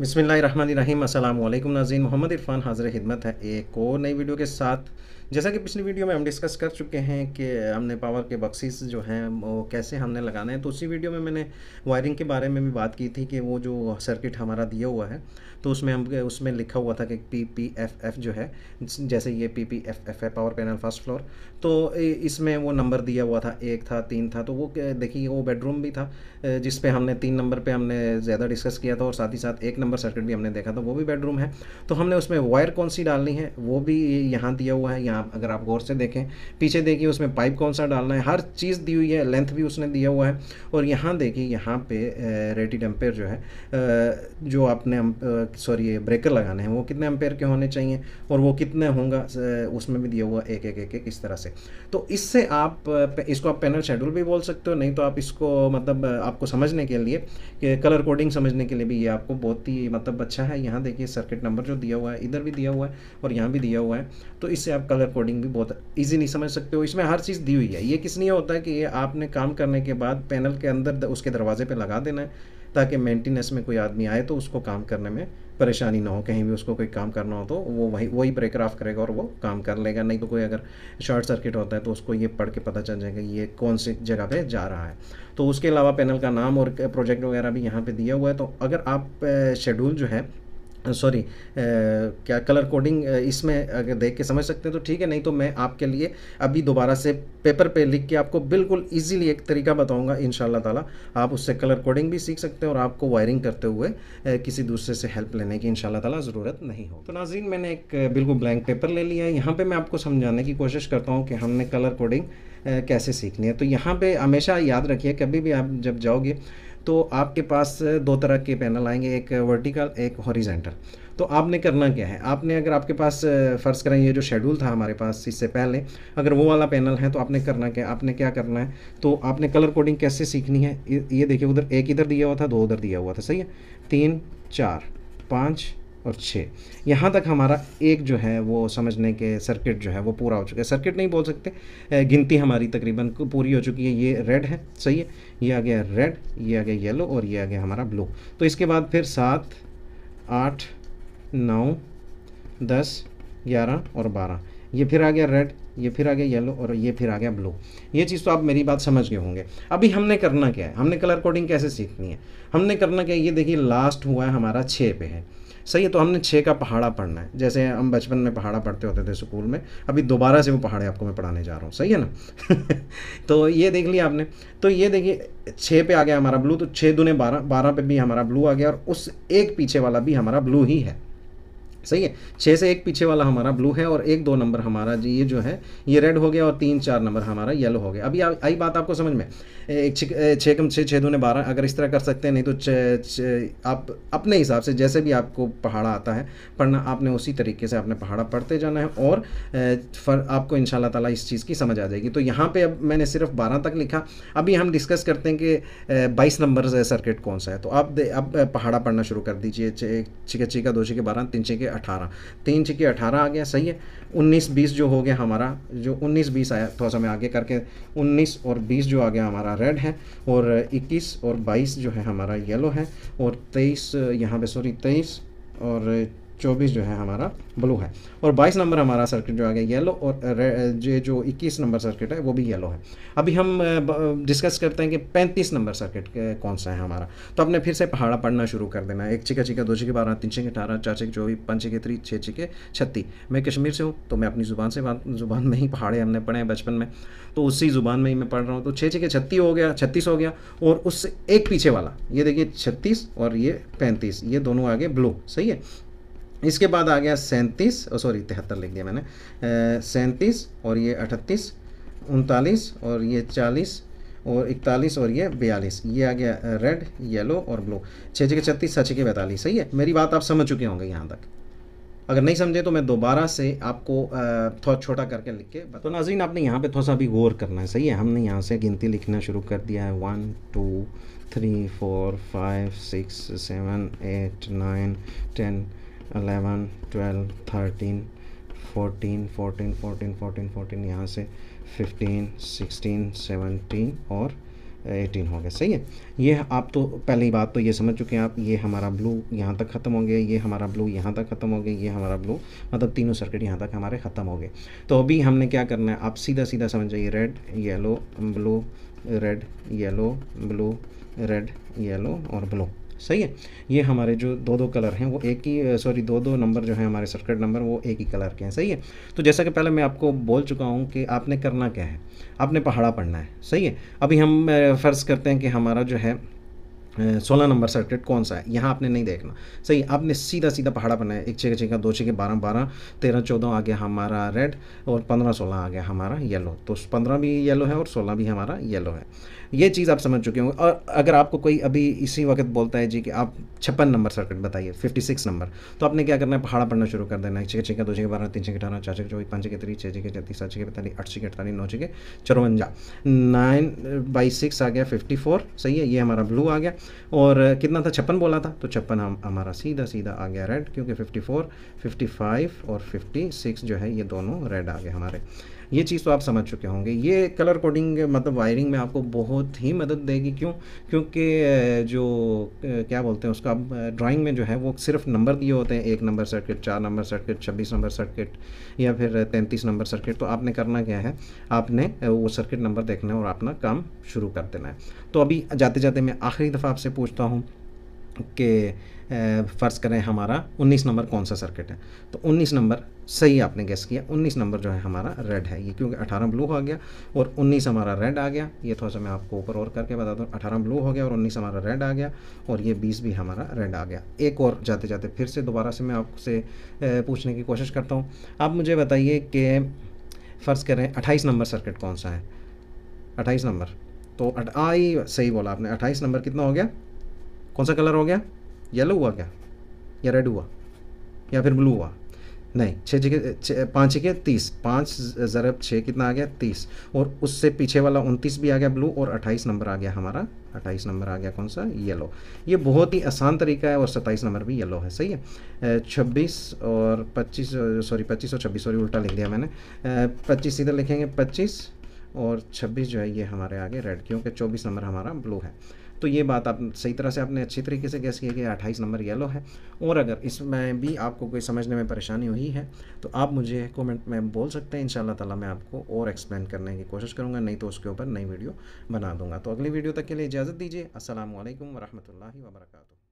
बसमिल नाजीन मोहम्मद इरफान हाजिर खिदमत है एक और नई वीडियो के साथ जैसा कि पिछली वीडियो में हम डिस्कस कर चुके हैं कि हमने पावर के बक्सेस जो हैं वो कैसे हमने लगाने हैं तो उसी वीडियो में मैंने वायरिंग के बारे में भी बात की थी कि वो जो सर्किट हमारा दिया हुआ है तो उसमें हम उसमें लिखा हुआ था कि पी पी एफ एफ जो है जैसे ये पी पी एफ एफ है पावर पैनल फर्स्ट फ्लोर तो इसमें वो नंबर दिया हुआ था एक था तीन था तो वो देखिए वो बेडरूम भी था जिस पे हमने तीन नंबर पे हमने ज़्यादा डिस्कस किया था और साथ ही साथ एक नंबर सर्किट भी हमने देखा था वो भी बेडरूम है तो हमने उसमें वायर कौन सी डालनी है वो भी यहाँ दिया हुआ है यहाँ आप अगर आप गौर से देखें पीछे देखिए उसमें पाइप कौन सा डालना है हर चीज़ दी हुई है लेंथ भी उसने दिया हुआ है और यहाँ देखिए यहाँ पे रेटेड एम्पेयर जो है जो आपने सॉरी ब्रेकर लगाने हैं वो कितने एम्पेयर के होने चाहिए और वो कितने होंगे उसमें भी दिया हुआ एक एक एक एक इस तरह से तो इससे आप इसको आप पैनल शेड्यूल भी बोल सकते हो नहीं तो आप इसको मतलब आपको समझने के लिए कलर कोडिंग समझने के लिए भी ये आपको बहुत ही मतलब अच्छा है यहाँ देखिए सर्किट नंबर जो दिया हुआ है इधर भी दिया हुआ है और यहाँ भी दिया हुआ है तो इससे आप कलर पैरामीटर कोडिंग भी बहुत ईजी नहीं समझ सकते हो इसमें हर चीज़ दी हुई है ये किस लिए होता है कि ये आपने काम करने के बाद पैनल के अंदर उसके दरवाजे पर लगा देना है ताकि मेंटेनेंस में कोई आदमी आए तो उसको काम करने में परेशानी ना हो कहीं भी उसको कोई काम करना हो तो वो वही वही ब्रेक ऑफ करेगा और वो काम कर लेगा नहीं तो कोई अगर शॉर्ट सर्किट होता है तो उसको ये पढ़ के पता चल जाएगा ये कौन सी जगह पे जा रहा है तो उसके अलावा पैनल का नाम और प्रोजेक्ट वगैरह भी यहाँ पे दिया हुआ है तो अगर आप शेड्यूल जो है सॉरी क्या कलर कोडिंग इसमें अगर देख के समझ सकते हैं तो ठीक है नहीं तो मैं आपके लिए अभी दोबारा से पेपर पे लिख के आपको बिल्कुल इजीली एक तरीका बताऊंगा इन ताला आप उससे कलर कोडिंग भी सीख सकते हैं और आपको वायरिंग करते हुए किसी दूसरे से हेल्प लेने की इन ताला ज़रूरत नहीं हो तो नाजीन मैंने एक बिल्कुल ब्लैंक पेपर ले लिया है यहाँ पर मैं आपको समझाने की कोशिश करता हूँ कि हमने कलर कोडिंग कैसे सीखनी है तो यहाँ पर हमेशा याद रखिए कभी भी आप जब जाओगे तो आपके पास दो तरह के पैनल आएंगे एक वर्टिकल एक हॉरिजेंटल तो आपने करना क्या है आपने अगर आपके पास फ़र्ज़ करें ये जो शेड्यूल था हमारे पास इससे पहले अगर वो वाला पैनल है तो आपने करना क्या आपने क्या करना है तो आपने कलर कोडिंग कैसे सीखनी है ये देखिए उधर एक इधर दिया हुआ था दो उधर दिया हुआ था सही है तीन चार पाँच और छः यहाँ तक हमारा एक जो है वो समझने के सर्किट जो है वो पूरा हो चुका है सर्किट नहीं बोल सकते गिनती हमारी तकरीबन पूरी हो चुकी है ये रेड है सही है ये आ गया रेड ये आ गया येलो और ये आ गया हमारा ब्लू तो इसके बाद फिर सात आठ नौ दस ग्यारह और बारह ये फिर आ गया रेड ये फिर आ गया येलो और ये फिर आ गया ब्लू ये चीज़ तो आप मेरी बात समझ गए होंगे अभी हमने करना क्या है हमने कलर कोडिंग कैसे सीखनी है हमने करना क्या है ये देखिए लास्ट हुआ है हमारा छः पे है सही है तो हमने छः का पहाड़ा पढ़ना है जैसे हम बचपन में पहाड़ा पढ़ते होते थे स्कूल में अभी दोबारा से वो पहाड़े आपको मैं पढ़ाने जा रहा हूँ सही है ना तो ये देख लिया आपने तो ये देखिए छः पे आ गया हमारा ब्लू तो छः दुने बारह बारह पे भी हमारा ब्लू आ गया और उस एक पीछे वाला भी हमारा ब्लू ही है सही है छः से एक पीछे वाला हमारा ब्लू है और एक दो नंबर हमारा जी ये जो है ये रेड हो गया और तीन चार नंबर हमारा येलो हो गया अभी आ, आई बात आपको समझ में छः कम छः छः दूने बारह अगर इस तरह कर सकते हैं नहीं तो चे, चे, आप अपने हिसाब से जैसे भी आपको पहाड़ा आता है पढ़ना आपने उसी तरीके से अपने पहाड़ा पढ़ते जाना है और फर, आपको इन ताला इस चीज़ की समझ आ जाएगी तो यहाँ पर अब मैंने सिर्फ बारह तक लिखा अभी हम डिस्कस करते हैं कि बाईस नंबर सर्किट कौन सा है तो आप अब पहाड़ा पढ़ना शुरू कर दीजिए छिका छिका दो छिके बारह तीन छिके अठारह तीन छिके अठारह आ गया सही है उन्नीस बीस जो हो गया हमारा जो उन्नीस बीस आया थोड़ा तो सा मैं आगे करके उन्नीस और बीस जो आ गया हमारा रेड है और इक्कीस और बाईस जो है हमारा येलो है और तेईस यहाँ पे सॉरी तेईस और चौबीस जो है हमारा ब्लू है और बाईस नंबर हमारा सर्किट जो आ गया येलो और ये जो इक्कीस नंबर सर्किट है वो भी येलो है अभी हम डिस्कस करते हैं कि पैंतीस नंबर सर्किट कौन सा है हमारा तो आपने फिर से पहाड़ा पढ़ना शुरू कर देना एक छिका छिका दो छिके बारह तीन छिके अठारह चार छिके चौबीस पाँच छिके तीस छः छिके छत्तीस मैं कश्मीर से हूँ तो मैं अपनी ज़ुबान से ज़ुबान में ही पहाड़े हमने पढ़े हैं बचपन में तो उसी ज़ुबान में ही मैं पढ़ रहा हूँ तो छः छिके छत्तीस हो गया छत्तीस हो गया और उससे एक पीछे वाला ये देखिए छत्तीस और ये पैंतीस ये दोनों आगे ब्लू सही है इसके बाद आ गया सैंतीस सॉरी तिहत्तर लिख दिया मैंने सैंतीस और ये अठतीस उनतालीस और ये चालीस और इकतालीस और ये बयालीस ये आ गया रेड येलो और ब्लू छः छः छत्तीस छः छः बैतालीस सही है मेरी बात आप समझ चुके होंगे यहाँ तक अगर नहीं समझे तो मैं दोबारा से आपको थोड़ा छोटा करके लिख के तो नाजीन आपने यहाँ पे थोड़ा सा भी गौर करना है सही है हमने यहाँ से गिनती लिखना शुरू कर दिया है one two three four five six seven eight nine ten eleven twelve thirteen fourteen fourteen fourteen fourteen fourteen यहाँ से फिफ्टीन सिक्सटीन सेवनटीन और एटीन हो गया सही है ये आप तो पहली बात तो ये समझ चुके हैं आप ये हमारा ब्लू यहाँ तक ख़त्म हो गया ये हमारा ब्लू यहाँ तक ख़त्म हो गया ये हमारा ब्लू मतलब तीनों सर्किट यहाँ तक हमारे ख़त्म हो गए तो अभी हमने क्या करना है आप सीधा सीधा समझ जाइए red yellow blue red yellow blue red yellow और ब्लू सही है ये हमारे जो दो दो कलर हैं वो एक ही सॉरी दो दो नंबर जो हैं हमारे सर्किट नंबर वो एक ही कलर के हैं सही है तो जैसा कि पहले मैं आपको बोल चुका हूँ कि आपने करना क्या है आपने पहाड़ा पढ़ना है सही है अभी हम फ़र्ज़ करते हैं कि हमारा जो है सोलह नंबर सर्किट कौन सा है यहाँ आपने नहीं देखना सही आपने सीधा सीधा पहाड़ा बनाया एक छः छः का दो छः के बारह बारह तेरह चौदह आ गया हमारा रेड और पंद्रह सोलह आ गया हमारा येलो तो पंद्रह भी येलो है और सोलह भी हमारा येलो है ये चीज़ आप समझ चुके होंगे और अगर आपको कोई अभी इसी वक्त बोलता है जी कि आप छप्पन नंबर सर्किट बताइए फिफ्टी सिक्स नंबर तो आपने क्या करना है पहाड़ा पढ़ना शुरू कर देना है छः छः का दो छः के बारह तीन छः के अठारह चार छः चौबीस पाँच के तीस छः छः के छत्तीस सात छः पैंतालीस आठ छः के अठतालीस नौ छः के चौवंजा नाइन बाई सिक्स आ गया फिफ्टी फोर सही है ये हमारा ब्लू आ गया और कितना था छप्पन बोला था तो छप्पन हम हमारा सीधा सीधा आ गया रेड क्योंकि 54, 55 और 56 जो है ये दोनों रेड आ गए हमारे ये चीज़ तो आप समझ चुके होंगे ये कलर कोडिंग मतलब वायरिंग में आपको बहुत ही मदद देगी क्यों क्योंकि जो क्या बोलते हैं उसका अब ड्राइंग में जो है वो सिर्फ नंबर दिए होते हैं एक नंबर सर्किट चार नंबर सर्किट छब्बीस नंबर सर्किट या फिर तैंतीस नंबर सर्किट तो आपने करना क्या है आपने वो सर्किट नंबर देखना है और अपना काम शुरू कर देना है तो अभी जाते जाते मैं आखिरी दफ़ा आपसे पूछता हूँ कि फ़र्ज़ करें हमारा 19 नंबर कौन सा सर्किट है तो 19 नंबर सही आपने गेस किया 19 नंबर जो है हमारा रेड है ये क्योंकि 18 ब्लू आ गया और 19 हमारा रेड आ गया ये थोड़ा सा मैं आपको ऊपर और करके बता दूँ 18 ब्लू हो गया और 19 हमारा रेड आ गया और ये 20 भी हमारा रेड आ गया एक और जाते जाते फिर से दोबारा से मैं आपसे पूछने की कोशिश करता हूँ आप मुझे बताइए कि फ़र्ज़ करें अट्ठाईस नंबर सर्किट कौन सा है अट्ठाईस नंबर तो आई सही बोला आपने अट्ठाईस नंबर कितना हो गया कौन सा कलर हो गया येलो हुआ क्या या रेड हुआ या फिर ब्लू हुआ नहीं छः छः पाँच जगह तीस पाँच ज़रब छः कितना आ गया तीस और उससे पीछे वाला उनतीस भी आ गया ब्लू और अट्ठाईस नंबर आ गया हमारा अट्ठाईस नंबर आ गया कौन सा येलो ये बहुत ही आसान तरीका है और सत्ताईस नंबर भी येलो है सही है छब्बीस और पच्चीस सॉरी पच्चीस और छब्बीस सॉरी उल्टा लिख दिया मैंने पच्चीस इधर लिखेंगे पच्चीस और 26 जो है ये हमारे आगे रेड क्योंकि 24 नंबर हमारा ब्लू है तो ये बात आप सही तरह से आपने अच्छी तरीके से गैस किया कि अट्ठाईस नंबर येलो है और अगर इसमें भी आपको कोई समझने में परेशानी हुई है तो आप मुझे कमेंट में बोल सकते हैं इन ताला मैं आपको और एक्सप्लेन करने की कोशिश करूँगा नहीं तो उसके ऊपर नई वीडियो बना दूँगा तो अगली वीडियो तक के लिए इजाज़त दीजिए असल वरहमल वर्का